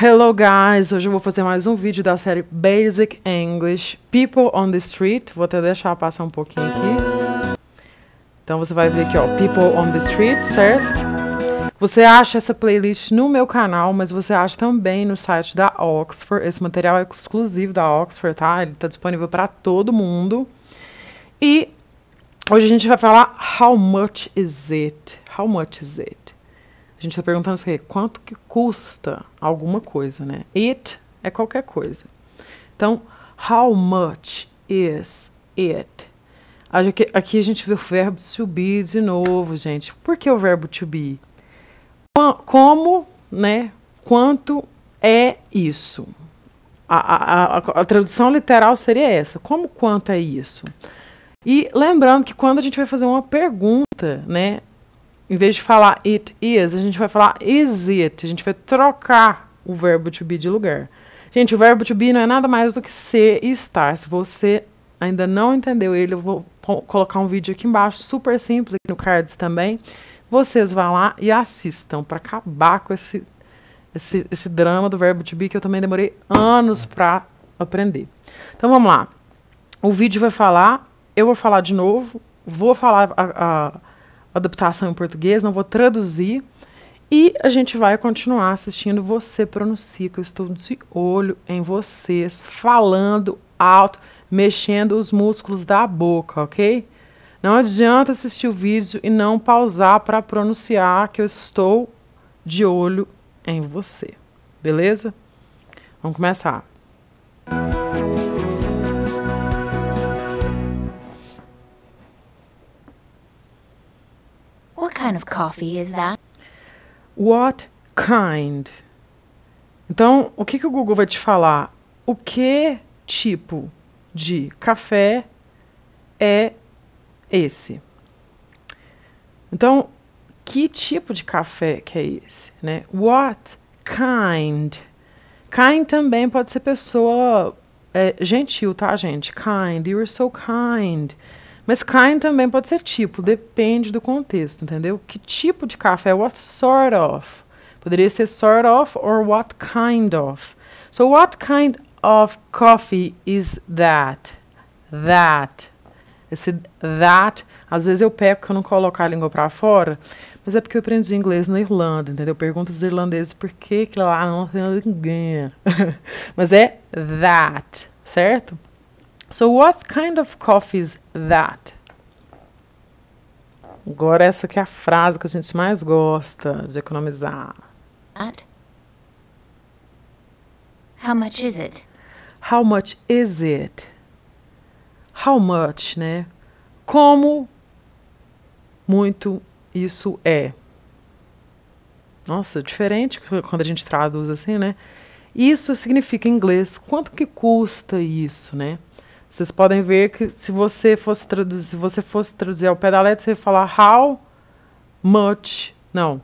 Hello guys, hoje eu vou fazer mais um vídeo da série Basic English People on the Street. Vou até deixar passar um pouquinho aqui. Então você vai ver aqui, ó, People on the Street, certo? Você acha essa playlist no meu canal, mas você acha também no site da Oxford. Esse material é exclusivo da Oxford, tá? Ele está disponível para todo mundo. E hoje a gente vai falar How much is it? How much is it? A gente está perguntando isso aqui, quanto que custa alguma coisa, né? It é qualquer coisa. Então, how much is it? Aqui, aqui a gente vê o verbo to be de novo, gente. Por que o verbo to be? Como, né? Quanto é isso? A, a, a, a, tradução literal seria essa: como quanto é isso? E lembrando que quando a gente vai fazer uma pergunta, né, em vez de falar it is, a gente vai falar is it. A gente vai trocar o verbo to be de lugar. Gente, o verbo to be não é nada mais do que ser e estar. Se você ainda não entendeu ele, eu vou colocar um vídeo aqui embaixo, super simples, aqui no Cards também. Vocês vão lá e assistam para acabar com esse, esse, esse drama do verbo to be que eu também demorei anos para aprender. Então vamos lá. O vídeo vai falar, eu vou falar de novo, vou falar a, a adaptação em português, não vou traduzir. E a gente vai continuar assistindo Você Pronuncia, que eu estou de olho em vocês, falando alto, mexendo os músculos da boca, ok? Não adianta assistir o vídeo e não pausar para pronunciar, que eu estou de olho em você, beleza? Vamos começar. coffee is that? What kind? Então, o que, que o Google vai te falar? O que tipo de café é esse? Então, que tipo de café que é esse? Né? What kind? Kind também pode ser pessoa é, gentil, tá, gente? Kind. You're so kind. Mas kind também pode ser tipo, depende do contexto, entendeu? Que tipo de café? What sort of? Poderia ser sort of or what kind of. So what kind of coffee is that? That. Esse that, às vezes eu pego que eu não coloco a língua para fora, mas é porque eu aprendi inglês na Irlanda, entendeu? Eu pergunto os irlandeses por que, que lá não tem ninguém. mas é that, certo? So what kind of coffee is that? Agora essa que é a frase que a gente mais gosta de economizar. That? How much is it? How much is it? How much, né? Como muito isso é. Nossa, diferente quando a gente traduz assim, né? Isso significa em inglês quanto que custa isso, né? Vocês podem ver que se você fosse traduzir, se você fosse traduzir ao pé da letra, você ia falar how much, não.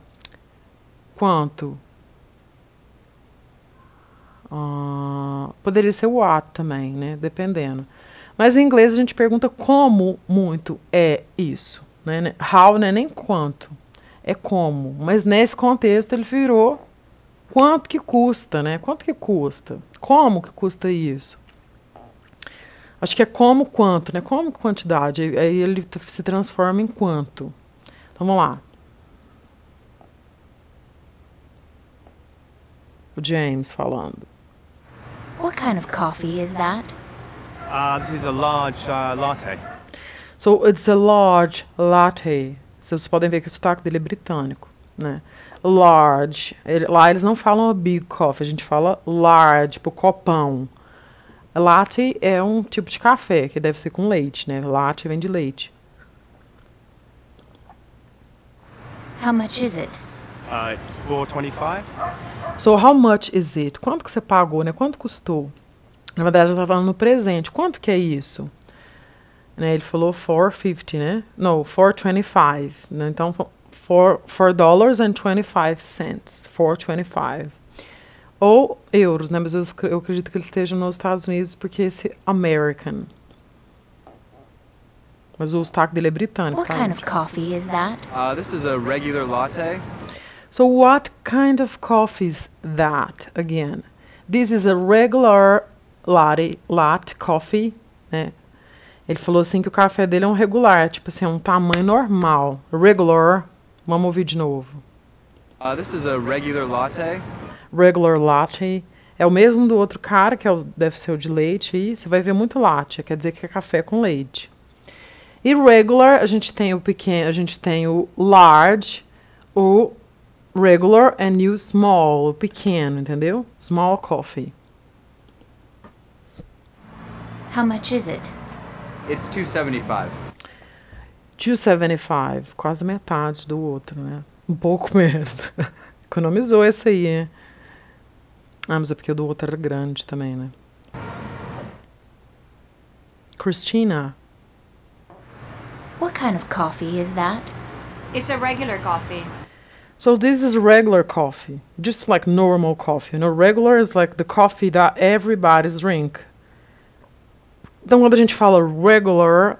Quanto? Uh, poderia ser what também, né? Dependendo. Mas em inglês a gente pergunta como muito é isso. Né? né how não é nem quanto, é como. Mas nesse contexto ele virou quanto que custa, né? Quanto que custa? Como que custa isso? Acho que é como quanto, né? Como quantidade. Aí ele se transforma em quanto. Então vamos lá. O James falando. What kind of coffee is that? Uh, this is a large uh, latte. So it's a large latte. Vocês podem ver que o sotaque dele é britânico, né? Large. Ele, lá eles não falam big coffee, a gente fala large, tipo copão. Latte é um tipo de café, que deve ser com leite, né? Latte vem de leite. How much is it? Uh, it's 4.25. So how much is it? Quanto que você pagou, né? Quanto custou? Na verdade, ela estava falando no presente. Quanto que é isso? Né, ele falou 4.50, né? Não, 4.25. Né? Então, 4 dollars and 25 cents. 4.25. Ou euros, né? Mas eu, eu acredito que ele esteja nos Estados Unidos porque esse American. Mas o sotaque dele é britânico. What tá? kind of coffee is that? Uh, this is a regular latte. So what kind of coffee is that again? This is a regular latte, latte coffee, né? Ele falou assim que o café dele é um regular, tipo assim, é um tamanho normal. Regular. Vamos ouvir de novo. Uh, this is a regular latte regular latte é o mesmo do outro cara, que é o, deve ser o de leite, e você vai ver muito latte, quer dizer que é café com leite. E regular, a gente tem o pequeno, a gente tem o large, o regular and o small, o pequeno, entendeu? Small coffee. How much is it? It's 275. 275, quase metade do outro, né? Um pouco menos. Economizou essa aí, né? Ah, mas é porque o do outro era grande também, né? Christina. What kind of coffee is that? It's a regular coffee. So this is regular coffee, just like normal coffee. You know, regular is like the coffee that everybody's drink. Então, quando a gente fala regular,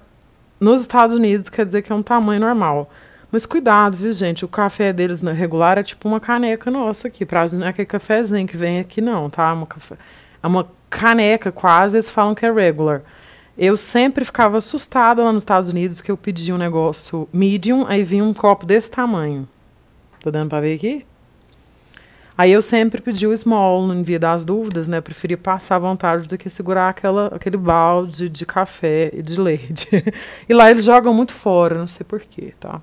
nos Estados Unidos quer dizer que é um tamanho normal. Mas cuidado, viu, gente? O café deles regular é tipo uma caneca nossa aqui. Pra não é aquele cafezinho que vem aqui, não, tá? É uma cafe... É uma caneca quase, eles falam que é regular. Eu sempre ficava assustada lá nos Estados Unidos que eu pedi um negócio medium, aí vinha um copo desse tamanho. Tá dando pra ver aqui? Aí eu sempre pedi o small, no via das dúvidas, né? Eu preferia passar à vontade do que segurar aquela, aquele balde de café e de leite. e lá eles jogam muito fora, não sei porquê, tá?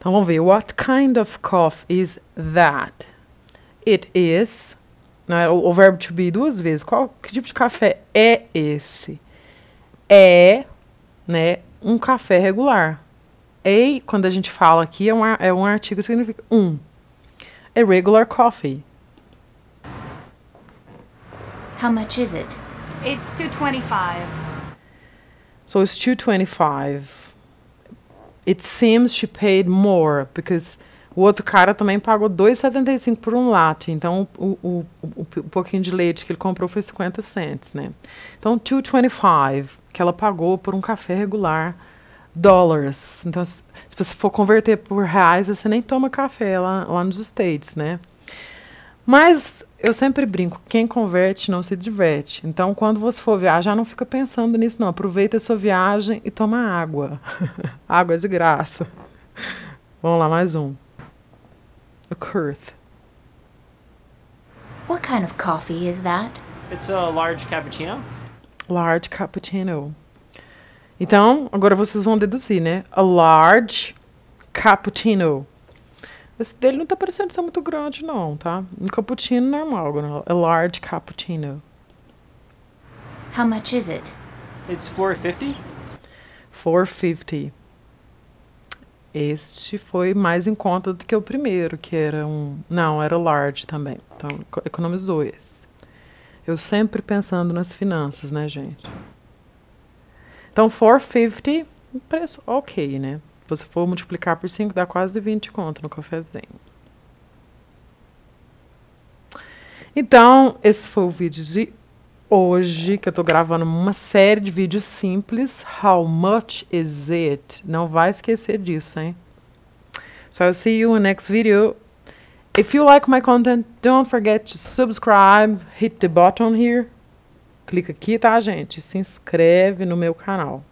Então vamos ver. What kind of cough is that? It is. Né, o, o, verbo to be duas vezes. Qual, que tipo de café é esse? É né, um café regular. A, quando a gente fala aqui, é um, é um artigo que significa um. A regular coffee. How much is it? It's 225. So it's 225. It seems she paid more, because o outro cara também pagou 2,75 por um latte. Então, o, o, o, o, pouquinho de leite que ele comprou foi 50 cents, né? Então, 2,25 que ela pagou por um café regular, dólares. Então, se você for converter por reais, você nem toma café lá, lá nos States, né? Mas eu sempre brinco, quem converte não se diverte. Então, quando você for viajar, não fica pensando nisso, não. Aproveita a sua viagem e toma água. água de graça. Vamos lá, mais um. A Kurth. What kind of coffee is that? It's a large cappuccino. Large cappuccino. Então, agora vocês vão deduzir, né? A large cappuccino. Esse dele não tá parecendo ser muito grande, não, tá? Um cappuccino normal, a large cappuccino. How much is it? It's 450. 450. Este foi mais em conta do que o primeiro, que era um. Não, era large também. Então economizou esse. Eu sempre pensando nas finanças, né, gente? Então, 450, preço ok, né? você então, for multiplicar por 5, dá quase 20 conto no cafezinho. Então, esse foi o vídeo de hoje, que eu tô gravando uma série de vídeos simples. How much is it? Não vai esquecer disso, hein? So I'll see you in the next video. If you like my content, don't forget to subscribe, hit the button here. Clica aqui, tá, gente? Se inscreve no meu canal.